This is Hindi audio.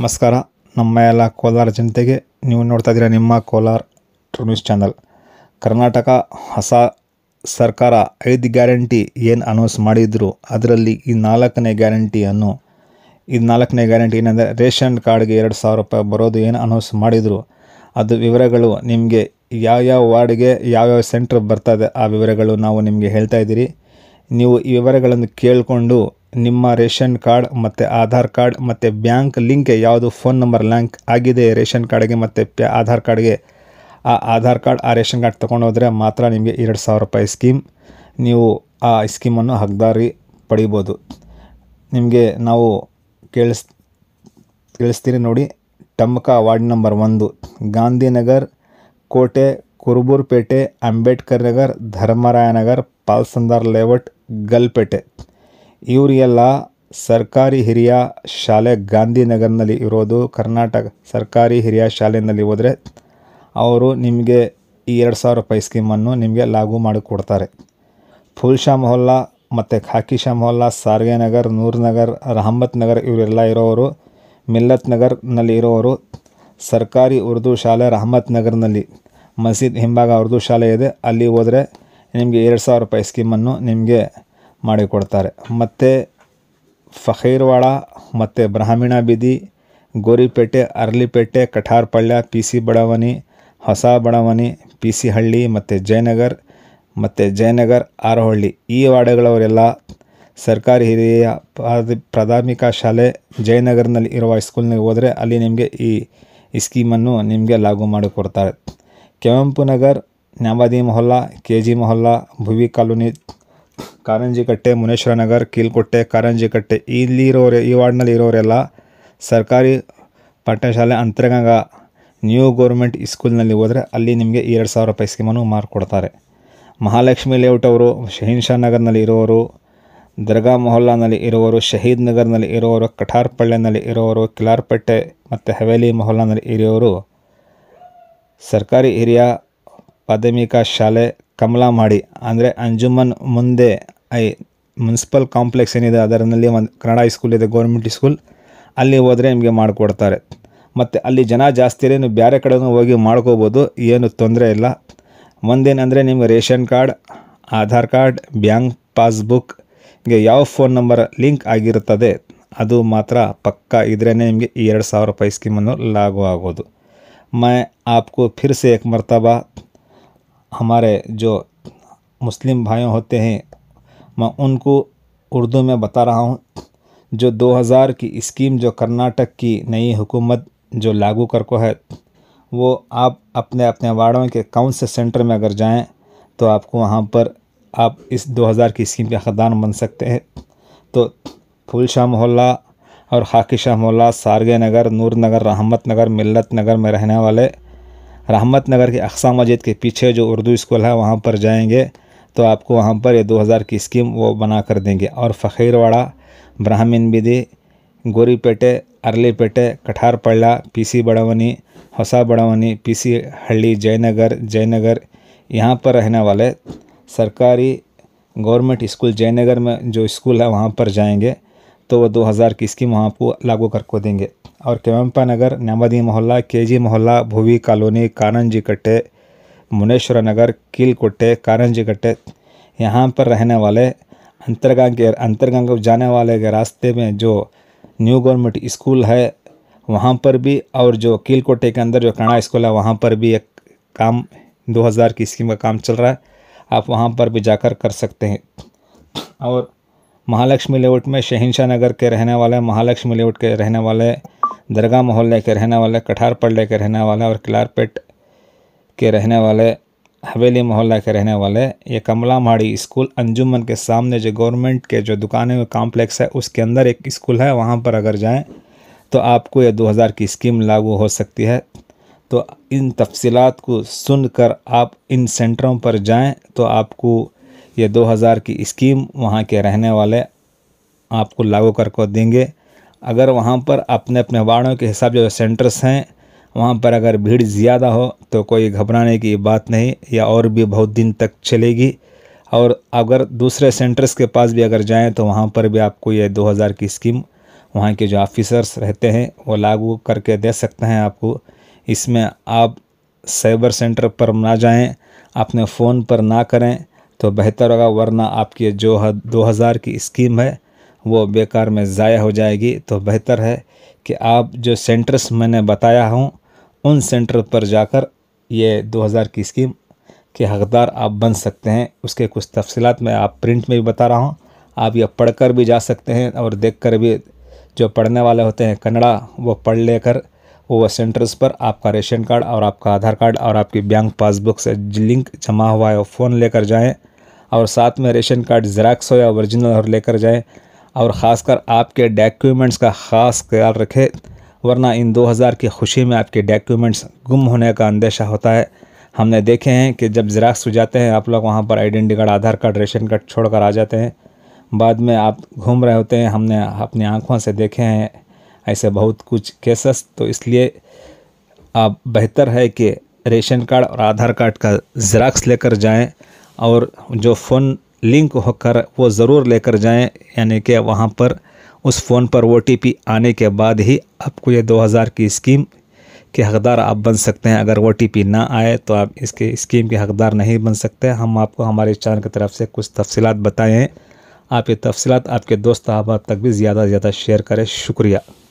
ನಮಸ್ಕಾರ ನಮ್ಮ ಎಲ್ಲ ಕೋಲಾರ ಜನತೆಗೆ ನೀವು ನೋಡ್ತಾ ಇದ್ದೀರಾ ನಿಮ್ಮ Kolar true news channel Karnataka ಹೊಸ ಸರ್ಕಾರ ಐದು ಗ್ಯಾರಂಟಿ ಏನು ಅನೌನ್ಸ್ ಮಾಡಿದ್ರು ಅದರಲ್ಲಿ ಈ ನಾಲ್ಕನೇ ಗ್ಯಾರಂಟಿಯನ್ನು ಈ ನಾಲ್ಕನೇ ಗ್ಯಾರಂಟಿ ಏನಂದರೆ ರೇಷನ್ ಕಾರ್ಡ್ಗೆ ಎರಡು ಸಾವಿರ ರೂಪಾಯಿ ಬರೋದು ಏನು ಅನೌನ್ಸ್ ಮಾಡಿದರು ಅದು ವಿವರಗಳು ನಿಮಗೆ ಯಾವ ಯಾವ ವಾರ್ಡ್ಗೆ ಯಾವ್ಯಾವ ಸೆಂಟ್ರ್ ಬರ್ತದೆ ಆ ವಿವರಗಳು ನಾವು ನಿಮಗೆ ಹೇಳ್ತಾ ಇದ್ದೀರಿ ನೀವು ಈ ವಿವರಗಳನ್ನು ಕೇಳಿಕೊಂಡು ನಿಮ್ಮ ರೇಷನ್ ಕಾರ್ಡ್ ಮತ್ತು ಆಧಾರ್ ಕಾರ್ಡ್ ಮತ್ತು ಬ್ಯಾಂಕ್ ಲಿಂಕ್ ಯಾವುದು ಫೋನ್ ನಂಬರ್ ಲ್ಯಾಂಕ್ ಆಗಿದೆ ರೇಷನ್ ಕಾರ್ಡ್ಗೆ ಮತ್ತು ಪ್ಯಾ ಆಧಾರ್ ಕಾರ್ಡ್ಗೆ ಆ ಆಧಾರ್ ಕಾರ್ಡ್ ಆ ರೇಷನ್ ಕಾರ್ಡ್ ಹೋದರೆ ಮಾತ್ರ ನಿಮಗೆ ಎರಡು ಸಾವಿರ ರೂಪಾಯಿ ಸ್ಕೀಮ್ ನೀವು ಆ ಸ್ಕೀಮನ್ನು ಹಗ್ದಾರಿ ಪಡಿಬೋದು ನಿಮಗೆ ನಾವು ಕೇಳಿಸ್ ಕೇಳಿಸ್ತೀರಿ ನೋಡಿ ಟಮಕ ವಾರ್ಡ್ ನಂಬರ್ ಒಂದು ಗಾಂಧಿನಗರ್ ಕೋಟೆ ಕುರುಬೂರ್ಪೇಟೆ ಅಂಬೇಡ್ಕರ್ ನಗರ್ ಧರ್ಮರಾಯನಗರ್ ಪಾಲ್ಸಂದಾರ್ ಲೇಔಟ್ ಗಲ್ಪೇಟೆ ಇವರಿಗೆಲ್ಲ ಸರ್ಕಾರಿ ಹಿರಿಯ ಶಾಲೆ ಗಾಂಧಿನಗರ್ನಲ್ಲಿ ಇರೋದು ಕರ್ನಾಟಕ ಸರ್ಕಾರಿ ಹಿರಿಯ ಶಾಲೆಯಲ್ಲಿ ಹೋದರೆ ಅವರು ನಿಮಗೆ ಈ ಎರಡು ಸಾವಿರ ರೂಪಾಯಿ ಸ್ಕೀಮನ್ನು ನಿಮಗೆ ಲಾಗು ಮಾಡಿಕೊಡ್ತಾರೆ ಫುಲ್ ಶಾ ಮೊಹಲ್ಲಾ ಮತ್ತು ಖಾಕಿ ಶಾ ಮೊಹಲ್ಲಾ ಸಾರಿಗೆ ನಗರ್ ನೂರ್ನಗರ್ ರಹಮತ್ ನಗರ್ ಇವರೆಲ್ಲ ಇರೋವರು ಮಿಲ್ಲತ್ ನಗರ್ನಲ್ಲಿ ಇರೋವರು ಸರ್ಕಾರಿ ಉರ್ದು ಶಾಲೆ ರಹಮತ್ ನಗರ್ನಲ್ಲಿ ಮಸೀದ್ ಹಿಂಭಾಗ ಉರ್ದು ಶಾಲೆ ಇದೆ ಅಲ್ಲಿ ಹೋದರೆ ನಿಮಗೆ ಎರಡು ಸಾವಿರ ರೂಪಾಯಿ ಸ್ಕೀಮನ್ನು ನಿಮಗೆ ಮಾಡಿಕೊಡ್ತಾರೆ ಮತ್ತು ಫಕೀರ್ವಾಡ ಮತ್ತು ಬ್ರಾಹ್ಮಣ ಬೀದಿ ಗೋರಿಪೇಟೆ ಅರ್ಲಿಪೇಟೆ ಕಠಾರ್ಪಳ್ಯ ಪಿ ಸಿ ಬಡಾವಣೆ ಹೊಸ ಬಡಾವಣೆ ಪಿ ಸಿ ಹಳ್ಳಿ ಮತ್ತು ಜಯನಗರ್ ಮತ್ತು ಜಯನಗರ್ ಆರಹಳ್ಳಿ ಈ ವಾರ್ಡ್ಗಳವರೆಲ್ಲ ಸರ್ಕಾರಿ ಹಿರಿಯ ಪ್ರಾಥಮಿಕ ಶಾಲೆ ಜಯನಗರ್ನಲ್ಲಿ ಇರುವ ಸ್ಕೂಲ್ನಿಗೆ ಹೋದರೆ ಅಲ್ಲಿ ನಿಮಗೆ ಈ ಈ ಸ್ಕೀಮನ್ನು ನಿಮಗೆ ಲಾಗು ಮಾಡಿಕೊಡ್ತಾರೆ ಕೆವೆಂಪು ನಗರ್ ನ್ಯಾಮಾದಿ ಮೊಹಲ್ಲಾ ಕೆ ಜಿ ಮೊಹಲ್ಲಾ ಭುವಿ ಕಾಲೋನಿ ಕಾರಂಜಿ ಕಟ್ಟೆ ಮುನೇಶ್ವರ ನಗರ್ ಕೀಲ್ಕೊಟ್ಟೆ ಕಟ್ಟೆ ಇಲ್ಲಿರೋರೆ ಈ ವಾರ್ಡ್ನಲ್ಲಿ ಇರೋರೆಲ್ಲ ಸರ್ಕಾರಿ ಪಾಠಶಾಲೆ ಅಂತರಗಂಗ ನ್ಯೂ ಗೌರ್ಮೆಂಟ್ ಸ್ಕೂಲ್ನಲ್ಲಿ ಹೋದರೆ ಅಲ್ಲಿ ನಿಮಗೆ ಎರಡು ಸಾವಿರ ರೂಪಾಯಿ ಸ್ಕೀಮನ್ನು ಮಾರ್ಕೊಡ್ತಾರೆ ಮಹಾಲಕ್ಷ್ಮಿ ಲೇಔಟ್ ಅವರು ಶಹೀನ್ ಶಾ ನಗರ್ನಲ್ಲಿ ಇರೋರು ದರ್ಗಾ ಮೊಹಲ್ಲಾನಲ್ಲಿ ಇರೋರು ಶಹೀದ್ ನಗರ್ನಲ್ಲಿ ಇರೋರು ಕಠಾರ್ಪಳ್ಳ್ಯನಲ್ಲಿ ಇರೋರು ಕಿಲಾರ್ಪೇಟೆ ಮತ್ತು ಹವೇಲಿ ಮೊಹಲ್ಲಾನಲ್ಲಿ ಇರೋರು ಸರ್ಕಾರಿ ಹಿರಿಯ ಪ್ರಾಥಮಿಕ ಶಾಲೆ ಕಮಲಾ ಮಾಡಿ ಅಂದರೆ ಅಂಜುಮನ್ ಮುಂದೆ ಐ ಮುನ್ಸಿಪಲ್ ಕಾಂಪ್ಲೆಕ್ಸ್ ಏನಿದೆ ಅದರಲ್ಲಿ ಒಂದು ಕನ್ನಡ ಸ್ಕೂಲ್ ಇದೆ ಗೌರ್ಮೆಂಟ್ ಸ್ಕೂಲ್ ಅಲ್ಲಿ ಹೋದರೆ ನಿಮಗೆ ಮಾಡಿಕೊಡ್ತಾರೆ ಮತ್ತು ಅಲ್ಲಿ ಜನ ಜಾಸ್ತಿ ಬೇರೆ ಕಡೆನೂ ಹೋಗಿ ಮಾಡ್ಕೋಬೋದು ಏನು ತೊಂದರೆ ಇಲ್ಲ ಒಂದೇನೆಂದರೆ ನಿಮಗೆ ration card Aadhaar card bank passbook ಹೀಗೆ ಯಾವ ಫೋನ್ ನಂಬರ್ ಲಿಂಕ್ ಆಗಿರುತ್ತದೆ ಅದು ಮಾತ್ರ ಪಕ್ಕ ಇದ್ರೇ ನಿಮಗೆ ಈ ಎರಡು ಸಾವಿರ ರೂಪಾಯಿ ಸ್ಕೀಮನ್ನು ಲಾಗು ಆಗೋದು ಮೈ ಆಪ್ಕೋ ಫಿರ್ಸೆ ಏಕ್ ಮರ್ತಬಾ हमारे जो मुस्लिम भाई होते हैं मैं उनको उर्दू में बता रहा हूँ जो 2000 की स्कीम जो कर्नाटक की नई हुकूमत जो लागू कर को है वो आप अपने अपने वार्डों के काउंसिल सेंटर में अगर जाएं तो आपको वहाँ पर आप इस 2000 की स्कीम के खदान बन सकते हैं तो फूल शाह मोहल्ला और खाकि शाह मोहल्ला सारगे नगर नूर नगर रहमत नगर मिल्लत नगर में रहने वाले रहमत नगर के अकसा मस्जिद के पीछे जो उर्दू स्कूल है वहाँ पर जाएंगे तो आपको वहाँ पर ये 2000 की स्कीम वो बना कर देंगे और फ़ीरवाड़ा ब्राह्मण बिदी गोरीपेटे कठार पड़ला पी सी बड़ावनी होसा बड़ावनी पी सी हल्ली जयनगर जयनगर यहाँ पर रहने वाले सरकारी गवर्नमेंट स्कूल जयनगर में जो स्कूल है वहाँ पर जाएंगे तो वह दो हज़ार की स्कीम वहाँ को लागू करके देंगे और केवंपा नगर न्यामदी मोहल्ला के जी मोहल्ला भूवी कॉलोनी कानंजी कट्टे मुनेश्वर नगर कील कोट्टे कानंजी कट्टे यहाँ पर रहने वाले अंतरगंग के अंतरगंग जाने वाले के रास्ते में जो न्यू गवर्नमेंट स्कूल है वहाँ पर भी और जो कील कोटे के अंदर जो कणा स्कूल है वहाँ पर भी एक काम 2000 की स्कीम का काम चल रहा है आप वहाँ पर भी जाकर कर सकते हैं और महालक्ष्मी लेआउट में शहनशाह नगर के रहने वाले महालक्ष्मी लेआउट के रहने वाले दरगाह मोहल्ले के रहने वाले कठार पल्ले के रहने वाले और किलारपेट के रहने वाले हवेली मोहल्ला के रहने वाले ये कमला माड़ी स्कूल अंजुमन के सामने जो गवर्नमेंट के जो दुकानें कॉम्प्लेक्स है उसके अंदर एक स्कूल है वहाँ पर अगर जाएँ तो आपको यह दो की स्कीम लागू हो सकती है तो इन तफसीत को सुनकर आप इन सेंटरों पर जाएं तो आपको ये 2000 की स्कीम वहाँ के रहने वाले आपको लागू कर को देंगे अगर वहाँ पर अपने अपने वार्डों के हिसाब जो सेंटर्स हैं वहाँ पर अगर भीड़ ज़्यादा हो तो कोई घबराने की बात नहीं या और भी बहुत दिन तक चलेगी और अगर दूसरे सेंटर्स के पास भी अगर जाएँ तो वहाँ पर भी आपको ये 2000 की स्कीम वहाँ के जो ऑफिसर्स रहते हैं वो लागू करके दे सकते हैं आपको इसमें आप साइबर सेंटर पर ना जाएं अपने फ़ोन पर ना करें तो बेहतर होगा वरना आपकी जो दो हज़ार की स्कीम है वो बेकार में ज़ाया हो जाएगी तो बेहतर है कि आप जो सेंटर्स मैंने बताया हूँ उन सेंटर पर जाकर ये 2000 की स्कीम के हकदार आप बन सकते हैं उसके कुछ तफसीत मैं आप प्रिंट में भी बता रहा हूँ आप यह पढ़ कर भी जा सकते हैं और देख कर भी जो पढ़ने वाले होते हैं कन्नड़ा वो पढ़ लेकर वो सेंटर्स पर आपका रेशन कार्ड और आपका आधार कार्ड और आपकी बैंक पासबुक से लिंक जमा हुआ है वो फ़ोन लेकर जाएँ और साथ में रेशन कार्ड ज़राक्स हो या ओरिजिनल और लेकर जाएं और ख़ासकर आपके डॉक्यूमेंट्स का ख़ास ख्याल रखें वरना इन 2000 की खुशी में आपके डॉक्यूमेंट्स गुम होने का अंदेशा होता है हमने देखे हैं कि जब जराक्स हो जाते हैं आप लोग वहाँ पर identity card Aadhaar card ration card छोड़ कर आ जाते हैं बाद में आप घूम रहे होते हैं हमने अपनी आँखों से देखे हैं ऐसे बहुत कुछ केसेस तो इसलिए आप बेहतर है कि रेशन कार्ड और आधार कार्ड का जराक्स लेकर जाएं और जो फ़ोन लिंक होकर वो ज़रूर लेकर जाएं यानी कि वहाँ पर उस फ़ोन पर ओ आने के बाद ही आपको ये 2000 की स्कीम के हकदार आप बन सकते हैं अगर ओ ना आए तो आप इसके स्कीम के हकदार नहीं बन सकते हम आपको हमारे चैनल की तरफ से कुछ तफसलत बताएँ आप ये तफसीत आपके दोस्त अहबाब तक भी ज़्यादा से ज़्यादा शेयर करें शुक्रिया